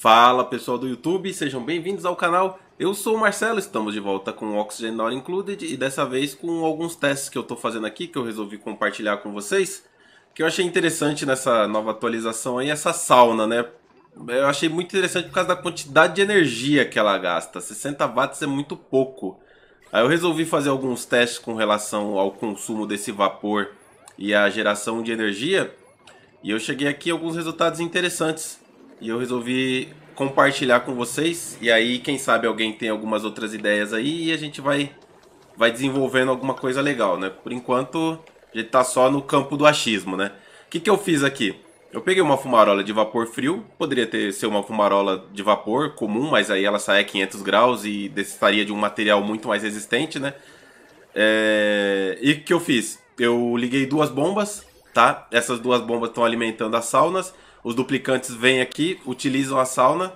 Fala pessoal do YouTube, sejam bem-vindos ao canal. Eu sou o Marcelo, estamos de volta com o Oxygen Not Included e dessa vez com alguns testes que eu estou fazendo aqui que eu resolvi compartilhar com vocês. Que eu achei interessante nessa nova atualização aí, essa sauna, né? Eu achei muito interessante por causa da quantidade de energia que ela gasta. 60 watts é muito pouco. Aí eu resolvi fazer alguns testes com relação ao consumo desse vapor e a geração de energia. E eu cheguei aqui a alguns resultados interessantes. E eu resolvi compartilhar com vocês. E aí, quem sabe alguém tem algumas outras ideias aí e a gente vai, vai desenvolvendo alguma coisa legal, né? Por enquanto, a gente tá só no campo do achismo, né? O que, que eu fiz aqui? Eu peguei uma fumarola de vapor frio, poderia ter ser uma fumarola de vapor comum, mas aí ela sai a 500 graus e necessitaria de um material muito mais resistente, né? É... E o que eu fiz? Eu liguei duas bombas, tá? Essas duas bombas estão alimentando as saunas. Os duplicantes vêm aqui, utilizam a sauna,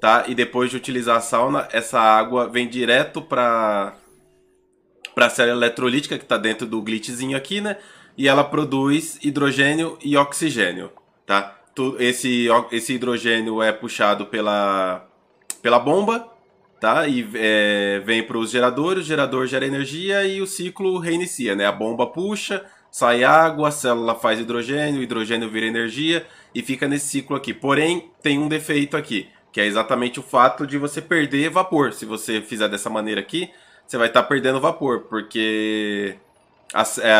tá? E depois de utilizar a sauna, essa água vem direto para para a série eletrolítica que está dentro do glitchzinho aqui, né? E ela produz hidrogênio e oxigênio, tá? Esse, esse hidrogênio é puxado pela, pela bomba, tá? E é, vem para os geradores, o gerador gera energia e o ciclo reinicia, né? A bomba puxa, sai água, a célula faz hidrogênio, hidrogênio vira energia e fica nesse ciclo aqui. Porém, tem um defeito aqui, que é exatamente o fato de você perder vapor. Se você fizer dessa maneira aqui, você vai estar tá perdendo vapor, porque a, a, é,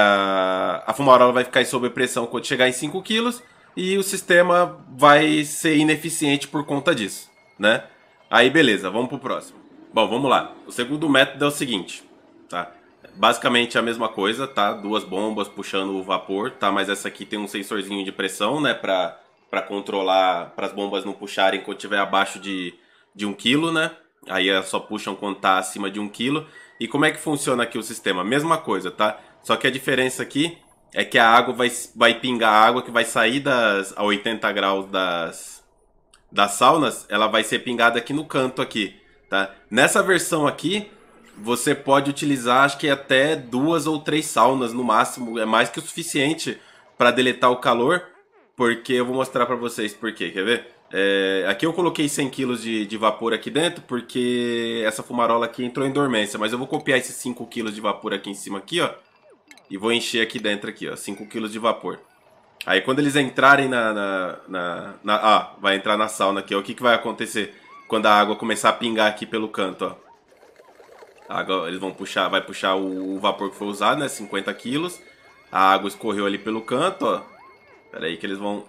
a fumarola vai ficar em sobrepressão quando chegar em 5 kg e o sistema vai ser ineficiente por conta disso, né? Aí beleza, vamos pro próximo. Bom, vamos lá. O segundo método é o seguinte, tá? Basicamente é a mesma coisa, tá? Duas bombas puxando o vapor, tá? Mas essa aqui tem um sensorzinho de pressão, né? Pra, pra controlar, para as bombas não puxarem quando tiver abaixo de, de um quilo, né? Aí elas só puxam quando tá acima de um quilo. E como é que funciona aqui o sistema? Mesma coisa, tá? Só que a diferença aqui é que a água vai, vai pingar a água que vai sair das, a 80 graus das, das saunas, ela vai ser pingada aqui no canto aqui, tá? Nessa versão aqui, você pode utilizar, acho que até duas ou três saunas no máximo, é mais que o suficiente para deletar o calor, porque eu vou mostrar para vocês por quê, quer ver? É, aqui eu coloquei 100 kg de, de, vapor aqui dentro, porque essa fumarola aqui entrou em dormência, mas eu vou copiar esses 5 kg de vapor aqui em cima aqui, ó, e vou encher aqui dentro aqui, ó, 5 kg de vapor. Aí quando eles entrarem na, na, na, na, Ah, vai entrar na sauna aqui, ó, o que, que vai acontecer quando a água começar a pingar aqui pelo canto, ó eles vão puxar, vai puxar o, o vapor que foi usado, né? 50 quilos. A água escorreu ali pelo canto, ó. Pera aí que eles vão...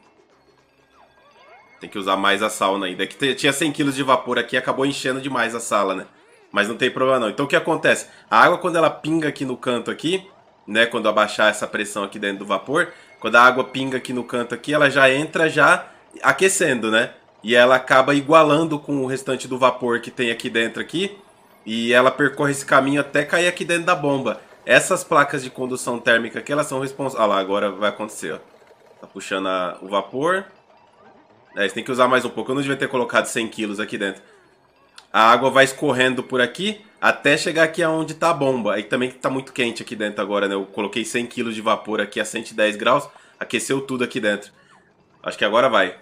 Tem que usar mais a sauna ainda. É que tinha 100 quilos de vapor aqui acabou enchendo demais a sala, né? Mas não tem problema não. Então o que acontece? A água quando ela pinga aqui no canto aqui, né? Quando abaixar essa pressão aqui dentro do vapor, quando a água pinga aqui no canto aqui, ela já entra já aquecendo, né? E ela acaba igualando com o restante do vapor que tem aqui dentro aqui. E ela percorre esse caminho até cair aqui dentro da bomba. Essas placas de condução térmica aqui, elas são responsáveis... Ah lá, agora vai acontecer, ó. Tá puxando a... o vapor. É, você tem que usar mais um pouco. Eu não devia ter colocado 100 quilos aqui dentro. A água vai escorrendo por aqui até chegar aqui aonde está a bomba. Aí também está muito quente aqui dentro agora, né? Eu coloquei 100 kg de vapor aqui a 110 graus. Aqueceu tudo aqui dentro. Acho que agora vai.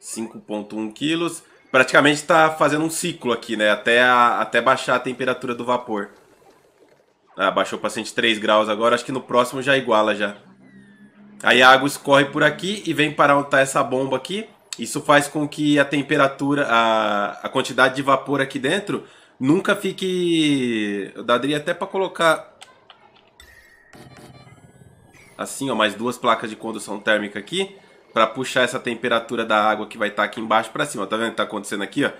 5.1 quilos praticamente está fazendo um ciclo aqui, né? Até, a, até baixar a temperatura do vapor. Ah, baixou para 103 graus agora, acho que no próximo já iguala já. Aí a água escorre por aqui e vem para onde está essa bomba aqui. Isso faz com que a temperatura, a, a quantidade de vapor aqui dentro nunca fique... Eu daria até para colocar... Assim, ó, mais duas placas de condução térmica aqui para puxar essa temperatura da água que vai estar tá aqui embaixo para cima. Tá vendo o que tá acontecendo aqui, ó?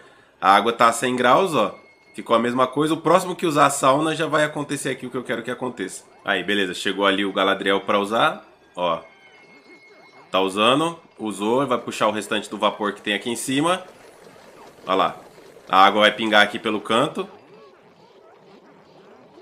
A água tá a 100 graus, ó. Ficou a mesma coisa. O próximo que usar a sauna já vai acontecer aqui o que eu quero que aconteça. Aí, beleza. Chegou ali o Galadriel para usar. Ó. Tá usando. Usou. Vai puxar o restante do vapor que tem aqui em cima. Olha lá. A água vai pingar aqui pelo canto.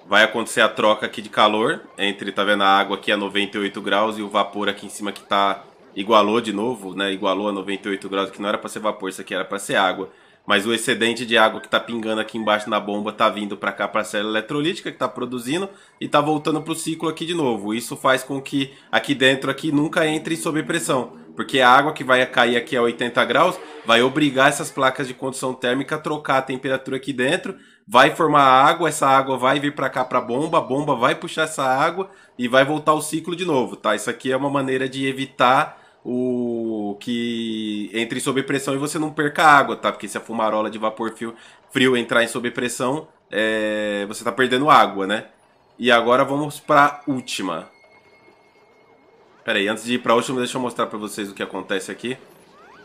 Vai acontecer a troca aqui de calor entre, tá vendo, a água aqui a 98 graus e o vapor aqui em cima que tá igualou de novo, né? Igualou a 98 graus, que não era para ser vapor, isso aqui era para ser água. Mas o excedente de água que está pingando aqui embaixo na bomba está vindo para cá para a célula eletrolítica que está produzindo e está voltando para o ciclo aqui de novo. Isso faz com que aqui dentro aqui nunca entre sob pressão, porque a água que vai cair aqui a 80 graus vai obrigar essas placas de condução térmica a trocar a temperatura aqui dentro, vai formar água, essa água vai vir para cá para a bomba, a bomba vai puxar essa água e vai voltar o ciclo de novo, tá? Isso aqui é uma maneira de evitar o que entre sob pressão e você não perca água, tá? Porque se a fumarola de vapor frio, frio entrar em pressão, é, você tá perdendo água, né? E agora vamos pra última. Pera aí, antes de ir pra última, deixa eu mostrar pra vocês o que acontece aqui.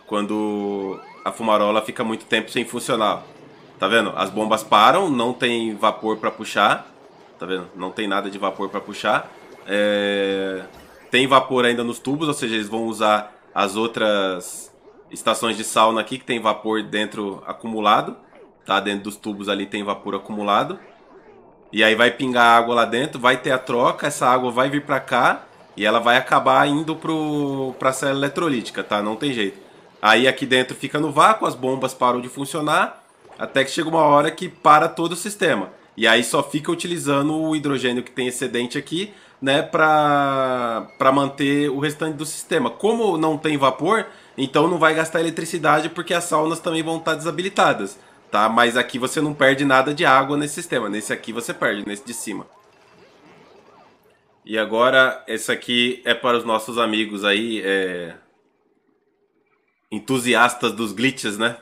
Quando a fumarola fica muito tempo sem funcionar. Tá vendo? As bombas param, não tem vapor pra puxar. Tá vendo? Não tem nada de vapor pra puxar. É... Tem vapor ainda nos tubos, ou seja, eles vão usar as outras estações de sauna aqui que tem vapor dentro acumulado, tá? Dentro dos tubos ali tem vapor acumulado. E aí vai pingar água lá dentro, vai ter a troca, essa água vai vir para cá e ela vai acabar indo pro para célula eletrolítica, tá? Não tem jeito. Aí aqui dentro fica no vácuo, as bombas param de funcionar, até que chega uma hora que para todo o sistema. E aí só fica utilizando o hidrogênio que tem excedente aqui, né, para manter o restante do sistema. Como não tem vapor, então não vai gastar eletricidade porque as saunas também vão estar desabilitadas, tá? Mas aqui você não perde nada de água nesse sistema, nesse aqui você perde, nesse de cima. E agora, esse aqui é para os nossos amigos aí, é... entusiastas dos glitches, né?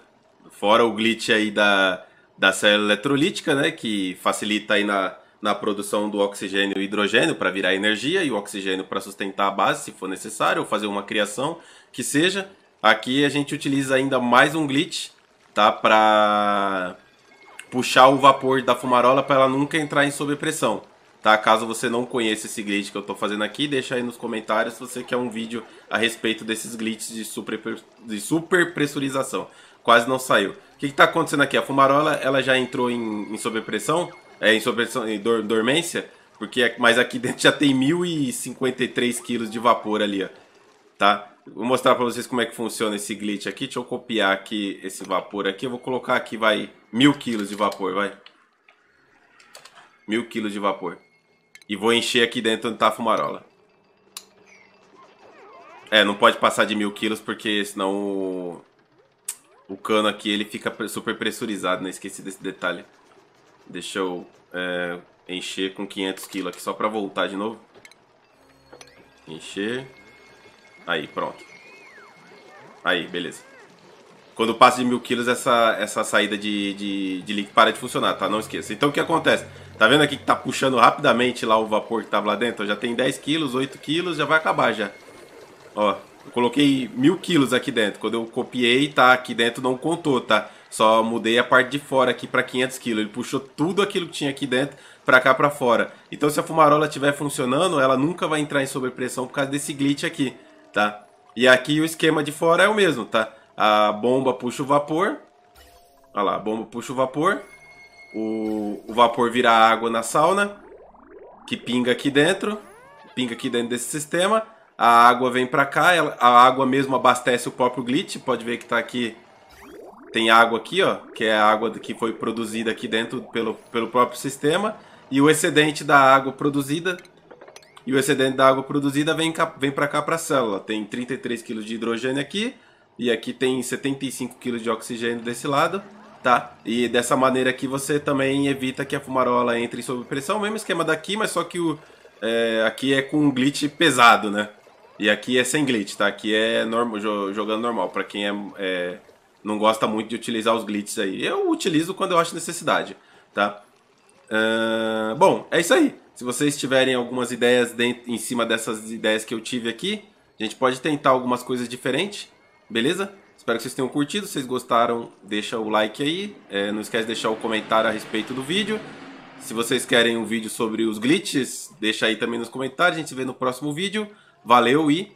Fora o glitch aí da da célula eletrolítica, né, que facilita aí na, na produção do oxigênio e hidrogênio para virar energia e o oxigênio para sustentar a base, se for necessário, ou fazer uma criação, que seja. Aqui a gente utiliza ainda mais um glitch, tá, para puxar o vapor da fumarola para ela nunca entrar em sobrepressão. Tá? Caso você não conheça esse glitch que eu estou fazendo aqui, deixa aí nos comentários se você quer um vídeo a respeito desses glitches de super, de super pressurização. Quase não saiu que está acontecendo aqui? A fumarola ela já entrou em, em sobrepressão, é, em sobrepressão, em dor, dormência, porque é, mas aqui dentro já tem 1053 quilos de vapor ali, ó, tá? Vou mostrar para vocês como é que funciona esse glitch aqui. Deixa eu copiar aqui esse vapor aqui. Eu vou colocar aqui, vai, mil quilos de vapor, vai. Mil quilos de vapor. E vou encher aqui dentro onde tá a fumarola. É, não pode passar de mil quilos porque senão o cano aqui, ele fica super pressurizado, né? Esqueci desse detalhe. Deixa eu é, encher com 500 kg aqui, só pra voltar de novo. Encher. Aí, pronto. Aí, beleza. Quando passa de mil quilos, essa, essa saída de, de, de líquido para de funcionar, tá? Não esqueça. Então, o que acontece? Tá vendo aqui que tá puxando rapidamente lá o vapor que tava lá dentro? Já tem 10 kg, 8 kg, já vai acabar já. Ó, eu coloquei mil quilos aqui dentro. Quando eu copiei, tá? Aqui dentro não contou, tá? Só mudei a parte de fora aqui para 500 quilos. Ele puxou tudo aquilo que tinha aqui dentro para cá para fora. Então se a fumarola estiver funcionando, ela nunca vai entrar em sobrepressão por causa desse glitch aqui, tá? E aqui o esquema de fora é o mesmo, tá? A bomba puxa o vapor. Olha lá, a bomba puxa o vapor. O, o vapor vira água na sauna, que pinga aqui dentro. Pinga aqui dentro desse sistema a água vem para cá, ela, a água mesmo abastece o próprio Glitch, pode ver que tá aqui, tem água aqui, ó, que é a água que foi produzida aqui dentro pelo, pelo próprio sistema, e o excedente da água produzida, e o excedente da água produzida vem, vem para cá para a célula, tem 33 kg de hidrogênio aqui, e aqui tem 75 kg de oxigênio desse lado, tá? E dessa maneira aqui você também evita que a fumarola entre sob pressão, mesmo esquema daqui, mas só que o é, aqui é com um glitch pesado, né? E aqui é sem glitch, tá? Aqui é norm jogando normal, para quem é, é, não gosta muito de utilizar os glitches aí. Eu utilizo quando eu acho necessidade, tá? Uh, bom, é isso aí. Se vocês tiverem algumas ideias dentro, em cima dessas ideias que eu tive aqui, a gente pode tentar algumas coisas diferentes, beleza? Espero que vocês tenham curtido, se vocês gostaram, deixa o like aí. É, não esquece de deixar o comentário a respeito do vídeo. Se vocês querem um vídeo sobre os glitches, deixa aí também nos comentários. A gente se vê no próximo vídeo. Valeu e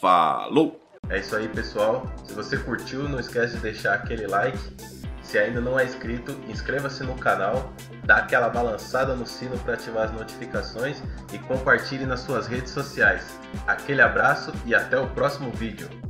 falou! É isso aí, pessoal. Se você curtiu, não esquece de deixar aquele like. Se ainda não é inscrito, inscreva-se no canal, dá aquela balançada no sino para ativar as notificações e compartilhe nas suas redes sociais. Aquele abraço e até o próximo vídeo.